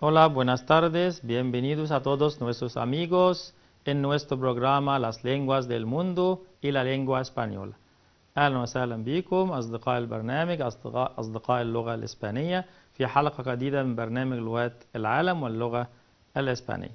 Hola, buenas tardes, bienvenidos a todos nuestros amigos en nuestro programa Las Lenguas del Mundo y la Lengua Española. أهلا وسهلا بكم أصدقاء البرنامج أصدقاء, أصدقاء اللغة الإسبانية في حلقة جديدة من برنامج لغات العالم واللغة الإسبانية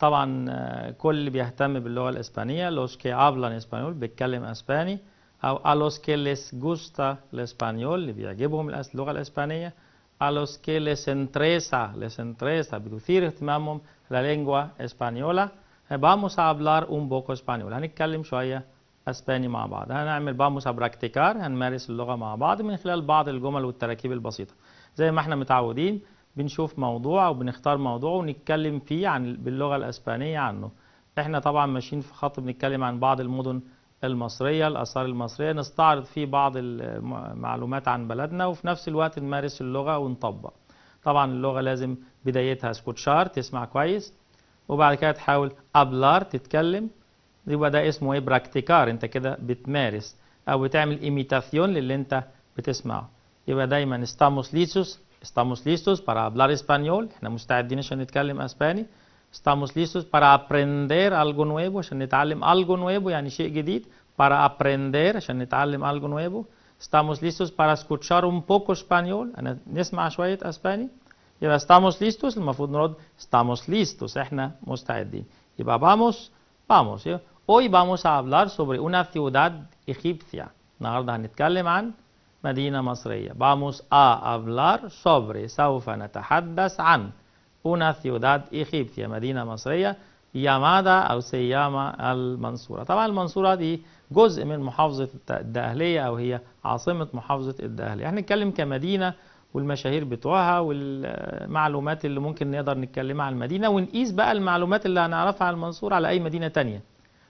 طبعا كل bil بيهتم باللغة الإسبانية los que hablan español بيتكلم اسباني او a los que les gusta el español اللي بيعجبهم اللغة الاسبانيه a los que les interesa, les interesa بكثير اهتمامهم la lengua española eh, vamos a hablar un poco español هنتكلم شوية اسباني مع بعض هنعمل vamos a practicar هنمارس اللغة مع بعض من خلال بعض الجمل والتراكيب البسيطة زي ما احنا متعودين بنشوف موضوع وبنختار موضوع ونتكلم فيه عن باللغة الاسبانية عنه احنا طبعا ماشيين في خط بنتكلم عن بعض المدن المصرية الآثار المصرية نستعرض فيه بعض المعلومات عن بلدنا وفي نفس الوقت نمارس اللغة ونطبق طبعا اللغة لازم بدايتها سكوتشار تسمع كويس وبعد كده تحاول أبلار تتكلم يبقى ده اسمه ايه براكتيكار انت كده بتمارس او بتعمل ايميتاسيون للي انت بتسمعه يبقى دايما استاموس ليسوس استاموس ليسوس para hablar español احنا مستعدين عشان نتكلم اسباني Estamos listos para aprender algo nuevo, algo nuevo, para aprender, algo nuevo. Estamos listos para escuchar un poco español, estamos listos, estamos listos, eh, Y vamos, vamos. Eh. Hoy vamos a hablar sobre una ciudad egipcia. Vamos a hablar sobre سوف una ciudad egipcia مدينة مصرية يامادا أو سياما المنصورة طبعا المنصورة دي جزء من محافظة الدهلية أو هي عاصمة محافظة الدهلية. احنا نتكلم كمدينة والمشاهير بتوعها والمعلومات اللي ممكن نقدر نتكلمها عن المدينة ونقيس بقى المعلومات اللي هنعرفها عن المنصورة على أي مدينة تانية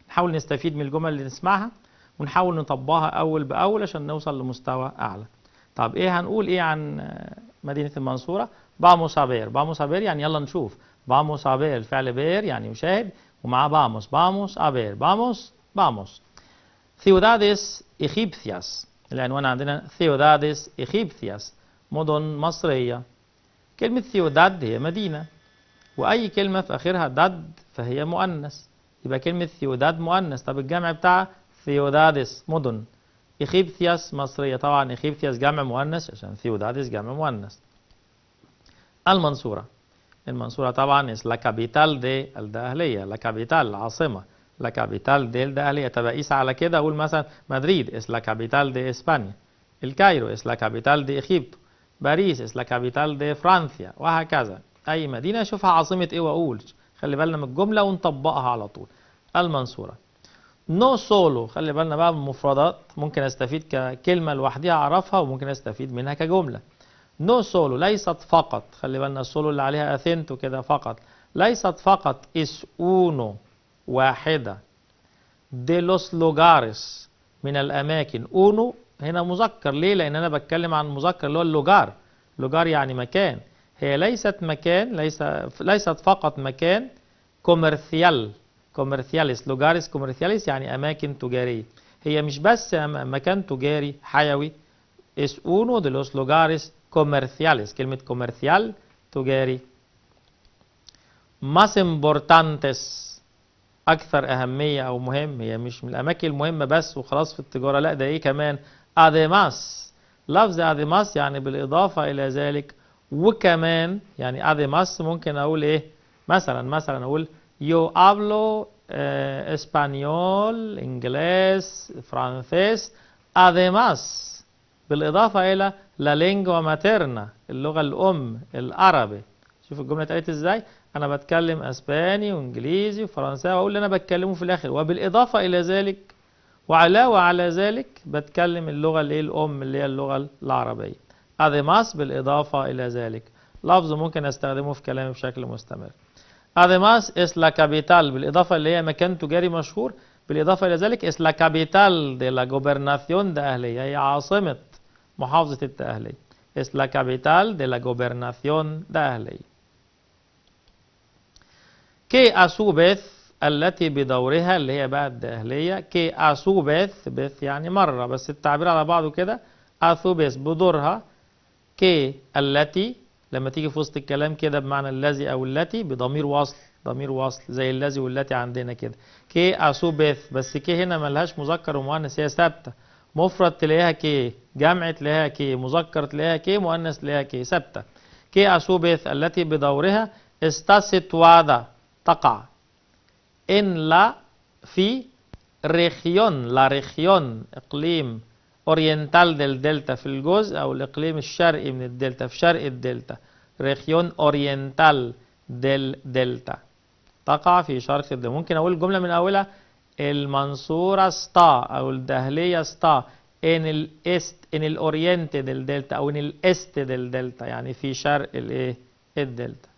نحاول نستفيد من الجمل اللي نسمعها ونحاول نطبقها أول بأول عشان نوصل لمستوى أعلى طب إيه هنقول إيه عن مدينة المنصورة باموس أبير باموس أبير يعني يلا نشوف باموس أبير الفعل بير يعني مشاهد ومع باموس باموس أبير باموس باموس ثيودادس إخيبثياس العنوان عندنا ثيودادس إخيبثياس مدن مصرية كلمة ثيوداد هي مدينة وأي كلمة في آخرها داد فهي مؤنث يبقى كلمة ثيوداد مؤنث طب الجمع بتاعها ثيودادس مدن إخيبثياس مصرية طبعا إخيبثياس جمع مؤنث عشان ثيوداديس جمع مؤنث المنصورة المنصورة طبعا اس لا كابيتال دي الداهلية لا كابيتال العاصمة لا كابيتال دي الداهلية طب قيس على كده أقول مثلا مدريد اس لا كابيتال دي إسبانيا الكايرو اس لا كابيتال دي إخيبتو باريس اس لا كابيتال دي فرنسا وهكذا أي مدينة أشوفها عاصمة إيه وأقول خلي بالنا من الجملة ونطبقها على طول المنصورة نو سولو خلي بالنا بقى من المفردات ممكن استفيد ككلمه لوحدها اعرفها وممكن استفيد منها كجمله نو no سولو ليست فقط خلي بالنا السولو اللي عليها اثنتو كده فقط ليست فقط اس اونو واحده دي لوس لوجارس من الاماكن اونو هنا مذكر ليه لان انا بتكلم عن مذكر اللي هو اللوجار لوجار يعني مكان هي ليست مكان ليس ليست فقط مكان كوميرسيال كوميرسياليس لوجاريس كوميرسياليس يعني اماكن تجاريه هي مش بس مكان تجاري حيوي اس اونو de los lugares كوميرسياليس كلمه كوميرسيال تجاري más importantes اكثر اهميه او مهم هي مش من الاماكن المهمه بس وخلاص في التجاره لا ده ايه كمان اديماس لفظ اديماس يعني بالاضافه الى ذلك وكمان يعني اديماس ممكن اقول ايه مثلا مثلا اقول Yo hablo eh, español, inglés, francés, además, بالإضافة إلى لا لينجوا ماتيرنا اللغة الأم العربي شوف الجملة اتقالت إزاي أنا بتكلم أسباني وإنجليزي وفرنساوي وأقول اللي أنا بتكلمه في الآخر وبالإضافة إلى ذلك وعلاوة على ذلك بتكلم اللغة اللي هي الأم اللي هي اللغة العربية además بالإضافة إلى ذلك لفظ ممكن أستخدمه في كلامي بشكل مستمر Además, es la capital, بالإضافة اللي هي مكان تجاري مشهور بالإضافة إلى ذلك es la capital de la gobernación de أهلية هي عاصمة محافظة التأهلية es la capital de la gobernación de أهلية que a su vez التي بدورها اللي هي بقى الداهلية que a su vez بث يعني مرة بس التعبير على بعضه كده a su vez بدورها que التي لما تيجي في وسط الكلام كده بمعنى الذي او التي بضمير وصل ضمير وصل زي الذي والتي عندنا كده كي اسو بث بس كي هنا ملهاش مذكر ومؤنث هي ثابته مفرد تلاقيها كي جمع تلاقيها كي مذكر تلاقيها كي مؤنث تلاقيها كي ثابته كي اسو بث التي بدورها استستوادا تقع ان لا في ريخيون لا ريخيون اقليم أورينتال ديل دلتا في الجزء أو الإقليم الشرقي من الدلتا في شرق الدلتا ريخيون أورينتال ديل دلتا تقع في شرق الدلتا ممكن أقول الجملة من أولها المنصورة ستا أو الدهلية ستا إن الإست إن الأورينت ديل دلتا أو إن الإست ديل دلتا يعني في شرق الإيه الدلتا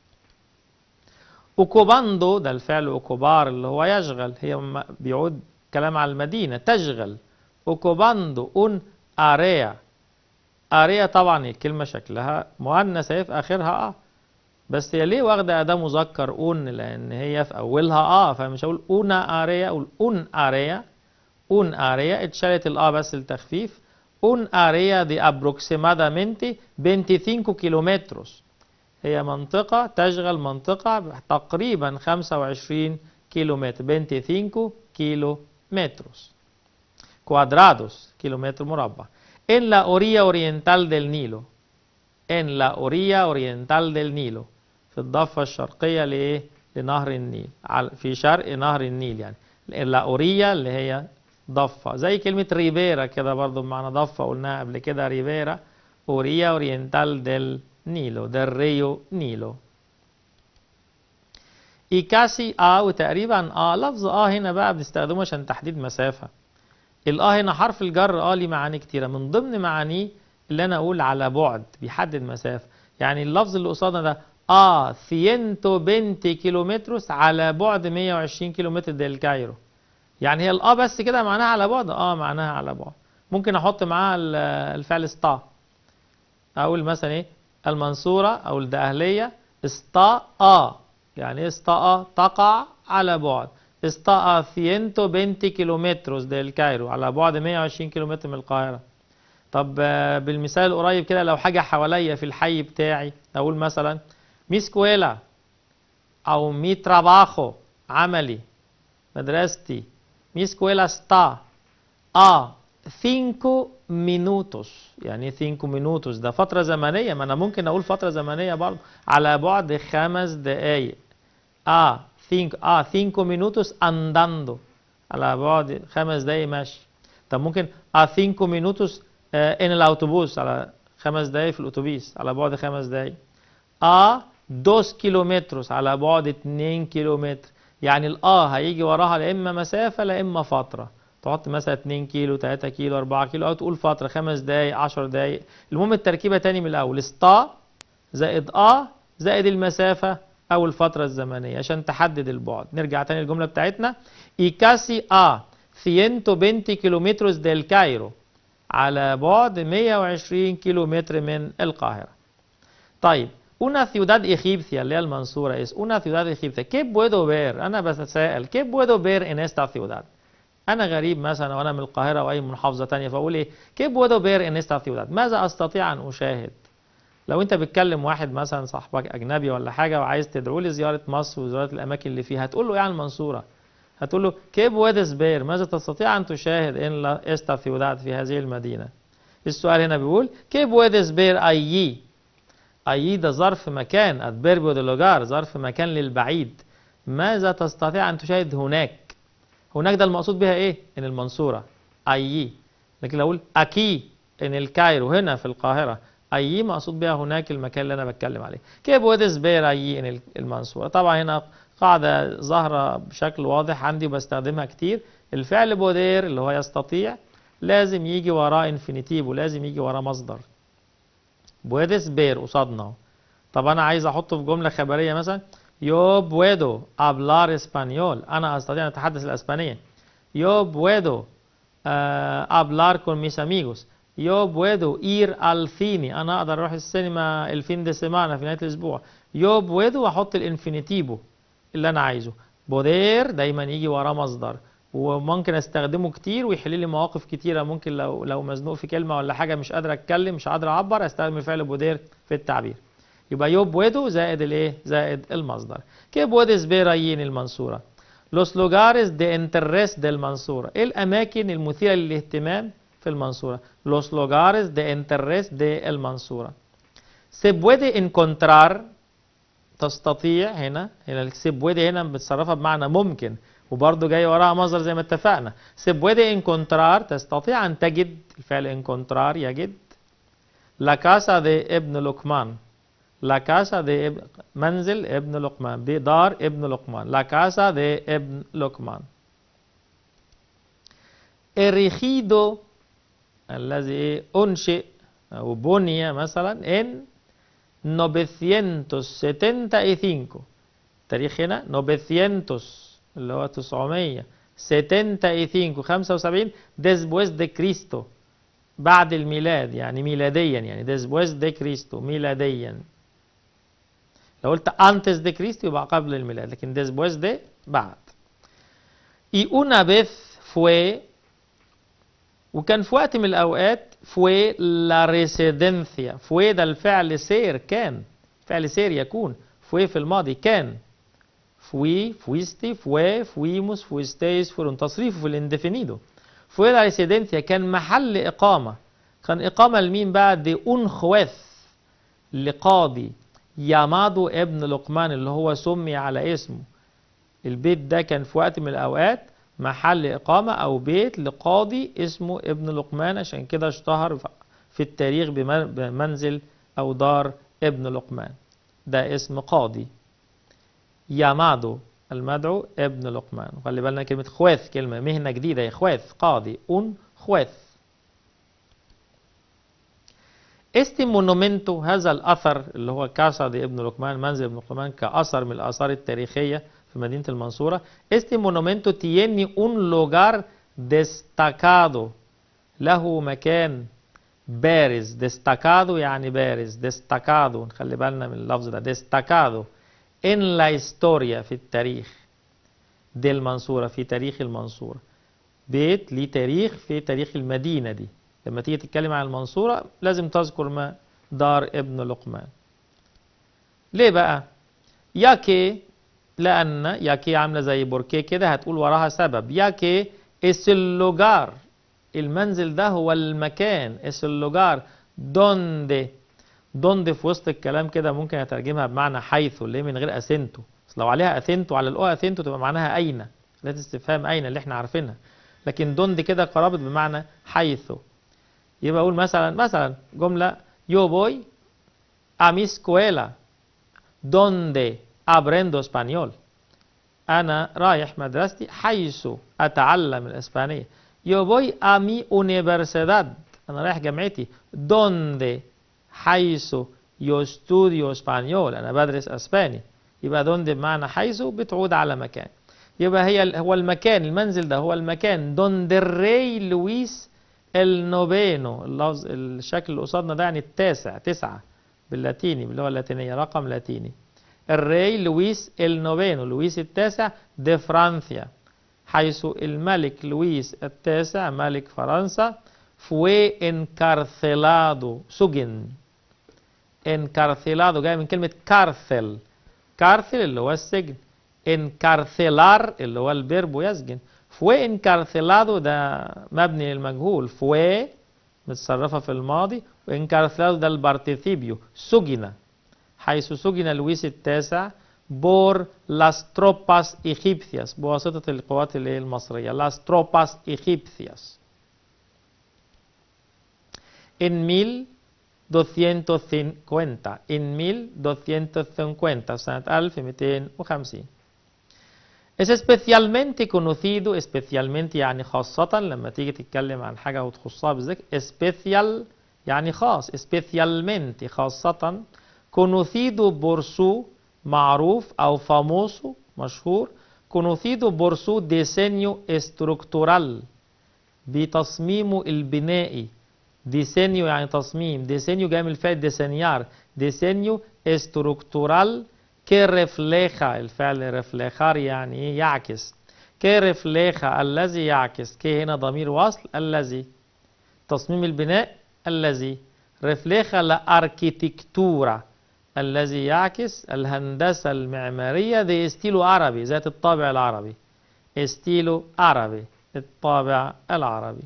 أوكوباندو ده الفعل أوكوبار اللي هو يشغل هي بيعود كلام على المدينة تشغل اوكوباندو اون اريا اريا طبعا الكلمة شكلها مؤنث هي في آخرها اه بس هي ليه واخدة أداة مذكر اون لأن هي في أولها اه فمش هقول اونا اريا أقول اون اريا اون اريا اتشالت الاه بس اون اريا دي de aproximadamente 25 كيلومتros هي منطقة تشغل منطقة تقريبا 25 كيلومتر 25 كيلومتر cuadrados kilómetro murabba en la orilla oriental del Nilo en la orilla oriental del Nilo في الضفة الشرقية لنهر النيل في شرق نهر النيل يعني أوريا اللي هي ضفة زي كلمة ريبيرا كده برضو بمعنى ضفة قلناها قبل كده ريبيرا أوريا أورينتال ديل نيلو ديل ريو نيلو إيكاسي آه وتقريبا آه لفظ آه هنا بقى بنستخدمه عشان تحديد مسافة الاه هنا حرف الجر اه ليه معاني كتيره من ضمن معانيه اللي انا اقول على بعد بيحدد مسافه يعني اللفظ اللي قصادنا ده اه ثينتو بنتي كيلومتروس على بعد 120 كيلومتر ده الكايرو يعني هي الاه بس كده معناها على بعد اه معناها على بعد ممكن احط معاها الفعل استا اقول مثلا ايه المنصوره او الدقهليه استا اه يعني ايه استا اه تقع على بعد está 120 كيلومتر دي الكايرو على بعد 120 كيلومتر من القاهرة طب آه، بالمثال القريب كده لو حاجة حواليا في الحي بتاعي أقول مثلا مي سكويلا أو مي تراباخو عملي مدرستي مي سكويلا أ 5 مينوتوس يعني 5 مينوتوس ده فترة زمنية ما أنا ممكن أقول فترة زمنية برضه على بعد خمس دقايق أ آه، think اه 5 minutos andando على بعد خمس دقايق ماشي طب ممكن اه 5 minutos ان الاوتوبوس على خمس دقايق في الاتوبيس على بعد خمس دقايق اه 2 كيلومتروس على بعد 2 كيلومتر يعني الاه هيجي وراها لا اما مسافه لا اما فتره تحط مثلا 2 كيلو 3 كيلو 4 كيلو او تقول فتره 5 دقائق 10 دقائق المهم التركيبه تاني من الاول استا زائد اه زائد المسافه أو الفترة الزمنية عشان تحدد البعد نرجع تاني للجملة بتاعتنا إيكاسي آ 120 كيلومتر ديل كايرو على بعد 120 كيلومتر من القاهرة طيب una ciudad egipcia, اللي هي المنصوره اس una ciudad egipcia. ¿Qué puedo بير أنا بتساءل كي بويدو بير ان استا ciudad? أنا غريب مثلا وأنا من القاهرة أو أي محافظة ثانيه فأقول إيه؟ كيف بويدو بير ان استا ciudad? ماذا أستطيع أن أشاهد؟ لو انت بتكلم واحد مثلا صاحبك اجنبي ولا حاجه وعايز تدعوه لزياره مصر وزياره الاماكن اللي فيها هتقول له ايه عن المنصوره هتقول له كيب وادس بير ماذا تستطيع ان تشاهد ان لا ثيوداد في هذه المدينه السؤال هنا بيقول كيب وادس بير ايي ايي ده ظرف مكان ادبيربيو دي لوجار ظرف مكان للبعيد ماذا تستطيع ان تشاهد هناك هناك ده المقصود بها ايه ان المنصوره ايي e. لكن لو اقول اكي ان الكايرو هنا في القاهره اي مقصود بها هناك المكان اللي انا بتكلم عليه كيف ويدز بير اي المنصوره طبعا هنا قاعده ظاهره بشكل واضح عندي وبستخدمها كتير الفعل بودير اللي هو يستطيع لازم يجي وراه انفينيتيف ولازم يجي وراه مصدر بودس بير قصادنا طب انا عايز احطه في جمله خبريه مثلا يو بويدو ابلار اسبانيول انا استطيع ان اتحدث الاسبانيه يو بويدو آه، ابلار كون ميس اميجوس يو بويدو إير ألفيني أنا أقدر أروح السينما الفين دي سيمانا في نهاية الأسبوع يو بويدو وأحط الإنفينيتيفو اللي أنا عايزه بودير دايما يجي وراه مصدر وممكن استخدمه كتير ويحل لي مواقف كتيره ممكن لو لو مزنوق في كلمه ولا حاجه مش قادر اتكلم مش قادر اعبر استخدم الفعل بودير في التعبير يبقى يوب ويدو زائد الايه زائد المصدر كي بوديس بيرايين المنصوره لوس لوجارس دي انترس دي المنصوره ايه الاماكن المثيره للاهتمام fil Mansura, los lugares de interés de El Mansura. Se puede encontrar تستطيع هنا هنا سيبويد هنا بتصرفها بمعنى ممكن وبرضه جاي وراها مصدر زي ما اتفقنا سيبويدي انكونترار تستطيع ان تجد الفعل انكونترار يجد La casa de ابن لقمان La casa de اب... منزل ابن لقمان دي دار ابن لقمان La casa de ابن لقمان erigido الذي ايه انشئ او بني مثلا ان 975 التاريخ هنا 900 اللي هو 975 75 después دي كريستو بعد الميلاد يعني ميلاديا يعني después دي كريستو ميلاديا لو قلت antes de Cristo يبقى قبل الميلاد لكن después de بعد y una vez fue وكان في وقت من الأوقات فوي لا ريسيدنسيا فوي ده الفعل سير كان فعل سير يكون فوي في الماضي كان فوي فويستي في فويموس فويستيس فورون تصريفه في الاندفينيدو فوي لا ريسيدنسيا كان محل إقامة كان إقامة لمين بقى دي أنخوث لقاضي يامادو ابن لقمان اللي هو سمي على اسمه البيت ده كان في وقت من الأوقات محل إقامة أو بيت لقاضي اسمه ابن لقمان عشان كده اشتهر في التاريخ بمنزل أو دار ابن لقمان ده اسم قاضي يامادو المدعو ابن لقمان خلي بالنا كلمة خواث كلمة مهنة جديدة خواث قاضي أون خواث استي مونومنتو هذا الأثر اللي هو كاسا دي ابن لقمان منزل ابن لقمان كأثر من الآثار التاريخية مدينة المنصورة este monumento tiene un lugar destacado. له مكان بارز destacado يعني بارز destacado نخلي بالنا من اللفظ ده destacado en la historia في التاريخ دي المنصورة في تاريخ المنصورة بيت ليه تاريخ في تاريخ المدينة دي لما تيجي تتكلم عن المنصورة لازم تذكر ما دار ابن لقمان ليه بقى؟ يا كي لأن يا كي عاملة زي بوركيه كده هتقول وراها سبب يا كي المنزل ده هو المكان السلوجار دوندي دوندي في وسط الكلام كده ممكن اترجمها بمعنى حيث ليه من غير أسنتو بس لو عليها أسنتو على الاو أسنتو تبقى معناها اين لا استفهام اين اللي احنا عارفينها لكن دوندي كده قرابت بمعنى حيث يبقى اقول مثلا مثلا جمله يو بوي أميس كويلا دوندي aprendo español أنا رايح مدرستي حيث أتعلم الإسبانية yo voy a mi universidad أنا رايح جامعتي donde حيث yo estudio español أنا بدرس أسباني يبقى donde بمعنى حيث بتعود على مكان يبقى هي هو المكان المنزل ده هو المكان donde الري لويس النوبينو اللفظ الشكل اللي قصادنا ده يعني التاسع تسعة باللاتيني باللغة اللاتينية رقم لاتيني الري لويس Luis لويس التاسع دي Francia حيث الملك لويس التاسع ملك فرنسا fue انكارثيلادو سجن انكارثيلادو جاي من كلمة كارثل كارثل اللي هو السجن انكارثيلار اللي هو البرب يسجن fue انكارثيلادو ده مبني للمجهول fue متصرفة في الماضي وانكارثيلادو ده البارتيثيبيو سجن حيث سجن لويس التاسع بور لاس تروباس إيجيبثياس بواسطة القوات المصرية لاس تروباس إيجيبثياس en 1250 en 1250 سنة 1250 إس especialmente conocido, especialmente يعني خاصة لما تيجي تتكلم عن حاجة وتخصها بالذات, especial يعني خاص, especialmente خاصة كونوثيدو بورسو معروف أو فاموسو مشهور كونوثيدو بورسو ديسينيو استركتورال بتصميمه البنائي ديسينيو يعني تصميم ديسينيو جاي من الفعل ديسينيار ديسينيو استركتورال كرفليخا الفعل رفليخار يعني ايه يعكس كرفليخا الذي يعكس كي هنا ضمير وصل الذي تصميم البناء الذي رفليخا لاركيتكتورا الذي يعكس الهندسة المعمارية ذي استيلو عربي ذات الطابع العربي استيلو عربي الطابع العربي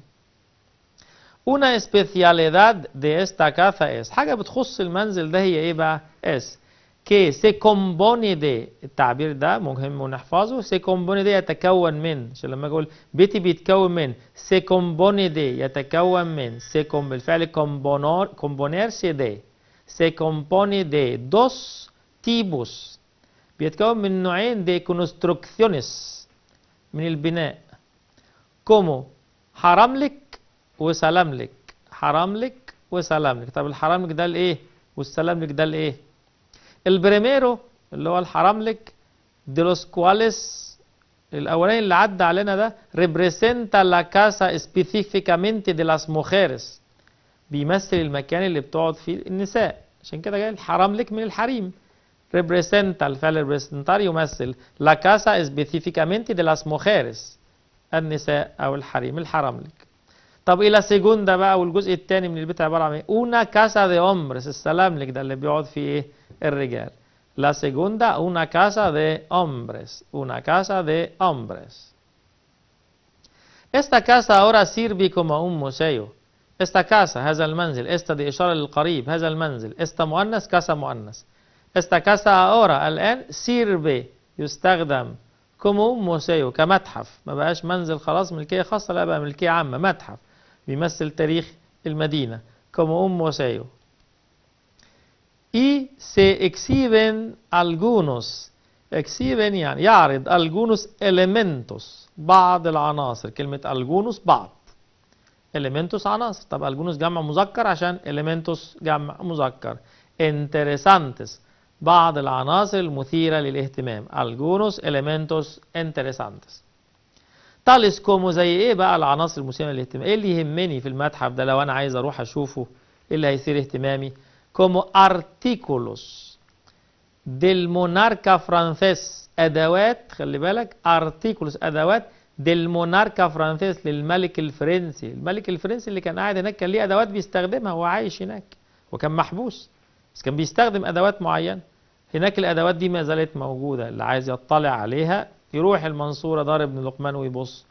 Una especialidad de esta casa es حاجة بتخص المنزل ده هي ايه بقى اس que se compone de التعبير ده مهم ونحفظه se compone de يتكون من عشان لما اقول بيتي بيتكون من se compone de يتكون من se بالفعل componer componerse de se compone de dos tipos بيتكون من نوعين دي construcciones من البناء كومو حراملك وسلاملك حراملك وسلاملك طب الحراملك ده الايه والسلاملك ده الايه البريميرو اللي هو الحراملك de los cuales الاولاني اللي عدى علينا ده representa لا كاسا específicamente de las mujeres بيمثل المكان اللي بتقعد فيه النساء عشان كده جاي الحرام لك من الحريم representa الفعل representar يمثل لا كاسا específicamente de las mujeres النساء او الحريم الحرام لك طب الى سيجوندا بقى والجزء الثاني من البيت عباره عن ايه una casa de hombres السلام لك ده اللي بيقعد فيه ايه الرجال لا سيجوندا una casa de hombres. Una casa de hombres. Esta casa ahora sirve como un museo. استا كاسا هذا المنزل استا دي إشارة للقريب هذا المنزل استا مؤنث كاسا مؤنث استا كاسا أورا الآن سيربي يستخدم كومو موسيو كمتحف ما بقاش منزل خلاص ملكية خاصة لا بقى ملكية عامة متحف بيمثل تاريخ المدينة كومو موسيو إي سي إكسيبن algunos إكسيبن يعني يعرض algunos elementos بعض العناصر كلمة algunos بعض elementos عناصر طب algunos جمع مذكر عشان elementos جمع مذكر interesantes بعض العناصر المثيرة للاهتمام algunos elementos interesantes tales كومو زي ايه بقى العناصر المثيرة للاهتمام ايه اللي يهمني في المتحف ده لو انا عايز اروح اشوفه ايه اللي هيثير اهتمامي كومو artículos del monarca francés ادوات خلي بالك artículos ادوات للموناركا فرانسيس للملك الفرنسي الملك الفرنسي اللي كان قاعد هناك كان ليه أدوات بيستخدمها وهو عايش هناك وكان محبوس بس كان بيستخدم أدوات معينة هناك الأدوات دي ما زالت موجودة اللي عايز يطلع عليها يروح المنصورة دار ابن لقمان ويبص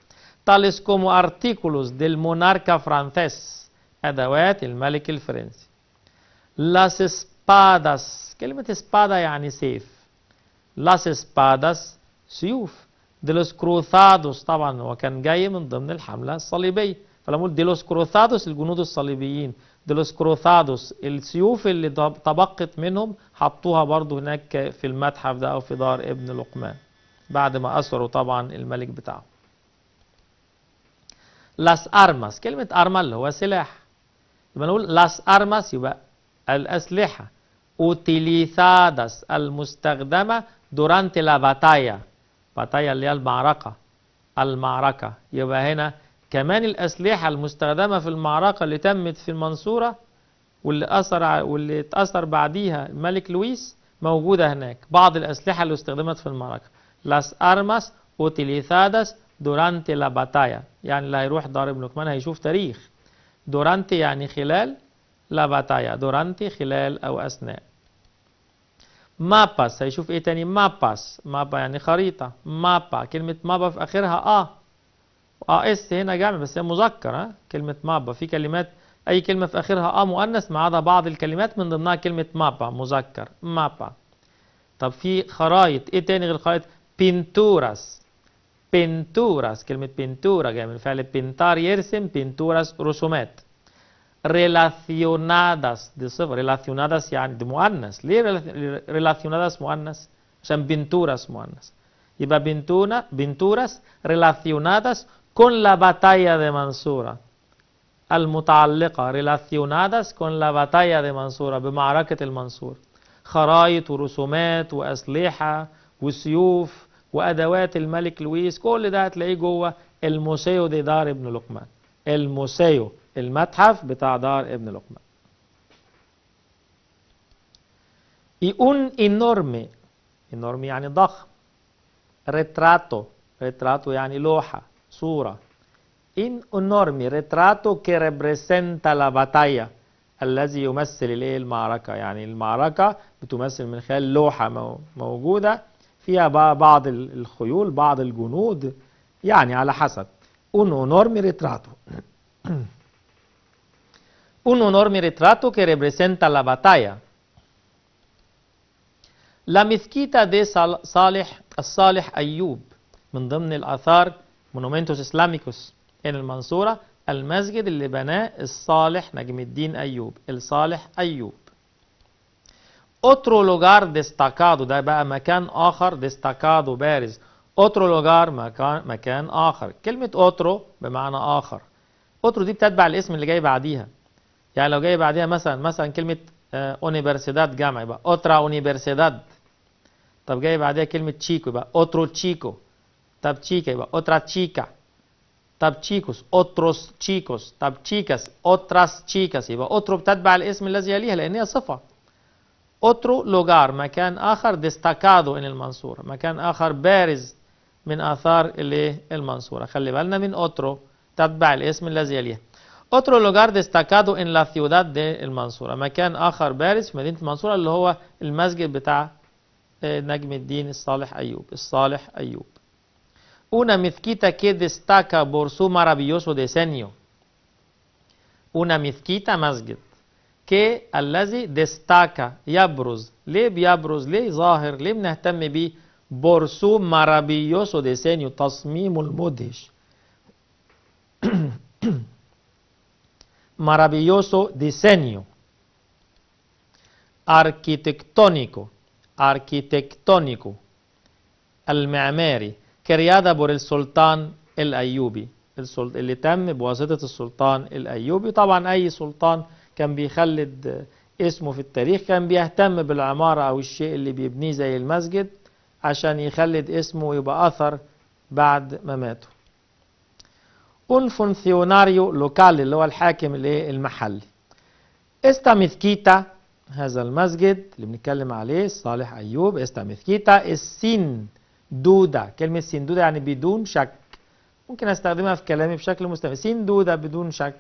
تاليس كومو ارتيكولوس ديل موناركا فرانسيس أدوات الملك الفرنسي لاس اسباداس كلمة اسبادا يعني سيف لاس اسباداس سيوف ديلوس كروثادوس طبعا هو كان جاي من ضمن الحملة الصليبية فلما قلت ديلوس كروثادوس الجنود الصليبيين ديلوس كروثادوس السيوف اللي تبقت منهم حطوها برضو هناك في المتحف ده أو في دار ابن لقمان بعد ما أسروا طبعا الملك بتاعه لاس ارماس كلمة أرما اللي هو سلاح لما نقول لاس ارماس يبقى الأسلحة أوتيليثادس المستخدمة دورانت لا باتايا باتايا اللي هي المعركة المعركة يبقى هنا كمان الأسلحة المستخدمة في المعركة اللي تمت في المنصورة واللي أثر واللي اتأثر بعديها الملك لويس موجودة هناك بعض الأسلحة اللي استخدمت في المعركة لاس أرماس اوتيليزاداس دورانتي لا باتايا يعني اللي هيروح دار ابن لقمان هيشوف تاريخ دورانتي يعني خلال لا باتايا دورانتي خلال أو أثناء ماباس هيشوف ايه تاني ماباس مابا يعني خريطة مابا كلمة مابا في اخرها اه اه اس هنا جامع بس هي مذكر ها كلمة مابا في كلمات اي كلمة في اخرها اه مؤنث ما عدا بعض الكلمات من ضمنها كلمة مابا مذكر مابا طب في خرايط ايه تاني غير الخرايط بنتوراس بنتوراس كلمة بنتورا جاية من فعل بنتار يرسم بنتوراس رسومات relacionadas de دصفة relacionadas يعني de مؤنث ليه relacionadas مؤنث عشان بنتورس مؤنث يبقى بنتونا بنتورس relacionadas con la batalla de منصورة المتعلقة relacionadas con la batalla de منصورة بمعركة المنصور خرايط ورسومات وأسلحة وسيوف وأدوات الملك لويس كل ده هتلاقيه جوه الموسيو دي دار ابن لقمان الموسيو المتحف بتاع دار ابن اي يقول انورمي انورمي يعني ضخم ريتراتو ريتراتو يعني لوحة صورة ان انورمي ريتراتو كي ريبريسنتا لا باتايا الذي يمثل الايه المعركة يعني المعركة بتمثل من خلال لوحة موجودة فيها بعض الخيول بعض الجنود يعني على حسب اون انورمي ريتراتو un enorme retrato que representa la batalla. La mezquita de Saleh, Saleh Ayyub, من ضمن الآثار monumentos islámicos en el Mansura, المسجد اللي بناه الصالح نجم Ayyub, أيوب الصالح Ayyub. otro lugar destacado ده بقى مكان آخر destacado بارز otro lugar مكان, مكان آخر كلمة otro بمعنى آخر otro دي بتتبع الاسم اللي جاي بعديها يعني لو جاي بعديها مثلا مثلا كلمة اونيفرسيداد آه، جامع يبقى اوترا اونيفرسيداد طب جاي بعديها كلمة تشيكو يبقى اوترو تشيكو طب تشيكا يبقى اوترا تشيكا طب تشيكوس اوتروس تشيكوس طب تشيكاس اوتراس تشيكاس يبقى اوترو بتتبع الاسم الذي يليها لان هي صفة اوترو لوجار مكان اخر ديستاكادو ان المنصورة مكان اخر بارز من اثار اللي المنصورة خلي بالنا من اوترو تتبع الاسم الذي يليها Otro lugar destacado en la ciudad de El Mansura مكان آخر بارز في مدينة المنصورة اللي هو المسجد بتاع نجم الدين الصالح أيوب الصالح أيوب una mezquita que destaca por su maravilloso diseño una mezquita مسجد que الذي destaca يبرز ليه بيبرز ليه ظاهر ليه بنهتم بيه por su maravilloso diseño تصميم المدهش maravilloso diseño arquitectónico, arquitectónico, المعماري كريادة بور السلطان الأيوبي اللي تم بواسطة السلطان الأيوبي طبعا أي سلطان كان بيخلد اسمه في التاريخ كان بيهتم بالعمارة أو الشيء اللي بيبنيه زي المسجد عشان يخلد اسمه ويبقى أثر بعد مماته un funcionario local اللي هو الحاكم المحلي استا ميثكيتا هذا المسجد اللي بنتكلم عليه صالح أيوب استا ميثكيتا السين دودة كلمة سين دودة يعني بدون شك ممكن استخدمها في كلامي بشكل مستمر سين دودة بدون شك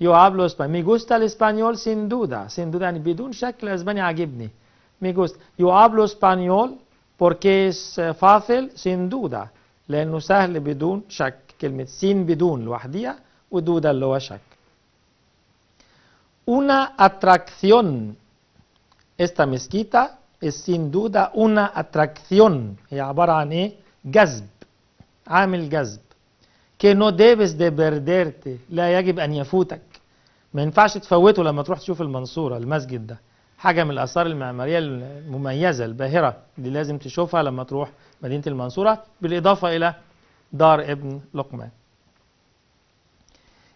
يو هابلو español مي جوستا الاسبانيول سين دودة سين دودة يعني بدون شك الاسباني عاجبني مي جوستا يو هابلو اسبانيول بوركيس فاصل سين دودا لانه سهل بدون شك كلمة سين بدون لوحديها ودودا اللي هو شك una atracción esta mezquita es sin duda una atracción هي عبارة عن ايه جذب عامل جذب que no debes de perderte لا يجب أن يفوتك ما ينفعش تفوته لما تروح تشوف المنصورة المسجد ده حاجة من الآثار المعمارية المميزة الباهرة اللي لازم تشوفها لما تروح مدينة المنصورة بالإضافة إلى دار ابن لقمان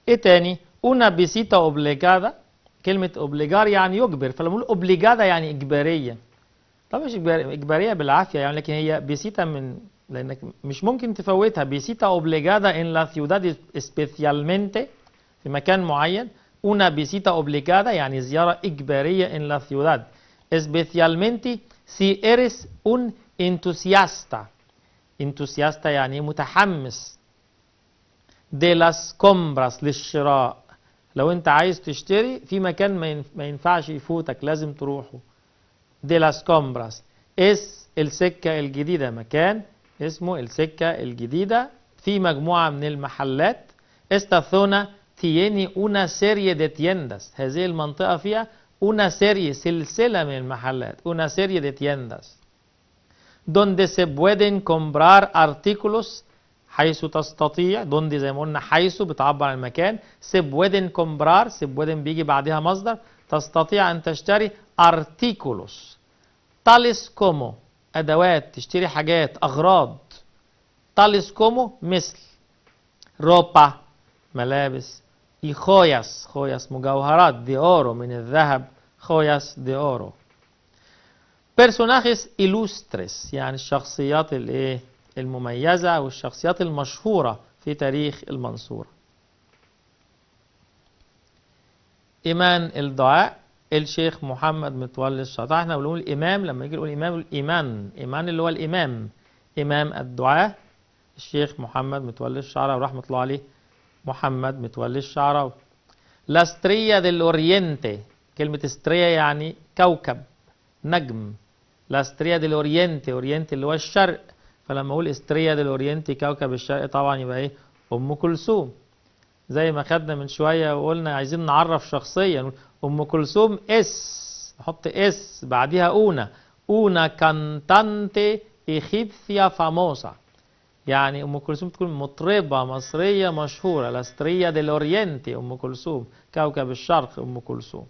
ايه تاني una visita obligada كلمة اوبليجار يعني يجبر فلما نقول اوبليجادا يعني اجباريا طب مش اجبارية بالعافية يعني لكن هي بسيتا من لانك مش ممكن تفوتها بسيتا اوبليجادا ان لا ciudad especialmente في مكان معين una visita obligada يعني زيارة إجبارية en la ciudad especialmente si eres un entusiasta انتوسياستا يعني متحمس دي لاس كومبراس للشراء لو انت عايز تشتري في مكان ما ينفعش يفوتك لازم تروحه دي لاس كومبراس اس السكة الجديدة مكان اسمه السكة الجديدة في مجموعة من المحلات استا ثونا تييني اونا سيري دي تيندس هذه المنطقة فيها اونا سيري سلسلة من المحلات اونا سيري دي تيندس donde se pueden comprar artículos حيث تستطيع donde زي ما قلنا حيث بتعبر عن المكان se pueden comprar se pueden بيجي بعدها مصدر تستطيع أن تشتري artículos tales como أدوات تشتري حاجات أغراض tales como مثل ropa ملابس y joyas joyas مجوهرات de oro من الذهب joyas de oro بيرسوناجز إلوستريس يعني الشخصيات الايه المميزة والشخصيات المشهورة في تاريخ المنصورة إيمان الدعاء الشيخ محمد متولي الشاطع احنا بنقول إمام لما يجي يقول إمام يقول إيمان إيمان اللي هو الإمام إمام الدعاء الشيخ محمد متولي الشعراوي رحمة الله عليه محمد متولي الشعراوي لاستريا ديل أورينتي كلمة استريا يعني كوكب نجم لاستريا استريا دي الاورينتي اورينتي اللي هو الشرق فلما اقول استريا دي الاورينتي كوكب الشرق طبعا يبقى ايه ام كلثوم زي ما خدنا من شويه وقلنا عايزين نعرف شخصيا ام كلثوم اس نحط اس بعديها اونا اونا كانتانتي ايجيبثيا فاموسا يعني ام كلثوم تكون مطربه مصريه مشهوره لاستريا دي الاورينتي ام كلثوم كوكب الشرق ام كلثوم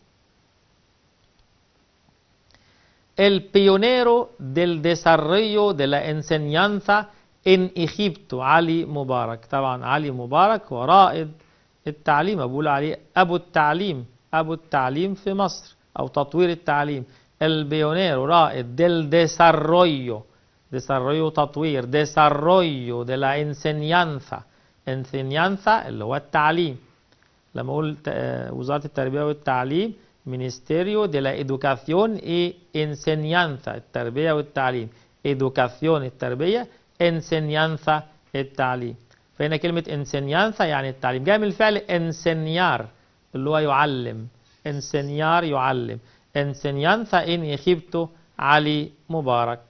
el pionero del desarrollo de la enseñanza ان ايجيبتو علي مبارك طبعا علي مبارك رائد التعليم بقول عليه ابو التعليم ابو التعليم في مصر او تطوير التعليم البيونيرو رائد ديل ديسارويو ديسارويو تطوير ديسارويو de la enseñanza enseñanza اللي هو التعليم لما اقول وزاره التربيه والتعليم Ministerio de la Educación y Enseñanza, التربية والتعليم Educación التربية Enseñanza التعليم فهنا كلمة enseñanza يعني التعليم جاء من الفعل enseñar اللي هو يعلم enseñar يعلم enseñanza إن إخيبته علي مبارك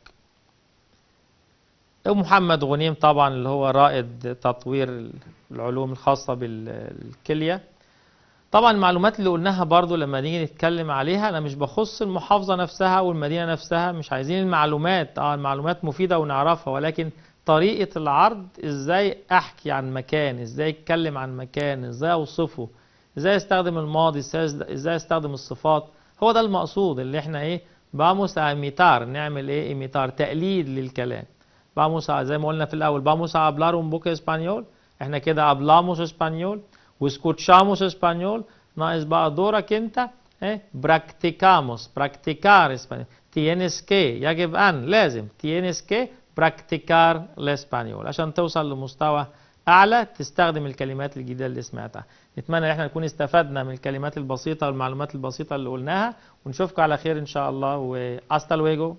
محمد غنيم طبعا اللي هو رائد تطوير العلوم الخاصة بالكلية طبعا المعلومات اللي قلناها برضو لما نيجي نتكلم عليها انا مش بخص المحافظه نفسها والمدينه نفسها مش عايزين المعلومات اه المعلومات مفيده ونعرفها ولكن طريقه العرض ازاي احكي عن مكان ازاي اتكلم عن مكان ازاي اوصفه ازاي استخدم الماضي ازاي استخدم الصفات هو ده المقصود اللي احنا ايه باموس ايميتار نعمل ايه ايميتار تقليد للكلام باموس إيه، زي ما قلنا في الاول باموس a إيه، بوك اسبانيول احنا كده ابلاموس اسبانيول واسكوتشاموس اسبانيول ناقص بقى دورك انت ايه براكتيكاموس براكتيكار اسبانيول تينس كي يجب ان لازم تينس كي براكتيكار الاسبانيول عشان توصل لمستوى اعلى تستخدم الكلمات الجديده اللي سمعتها نتمنى ان احنا نكون استفدنا من الكلمات البسيطه والمعلومات البسيطه اللي قلناها ونشوفكم على خير ان شاء الله واستا لويجو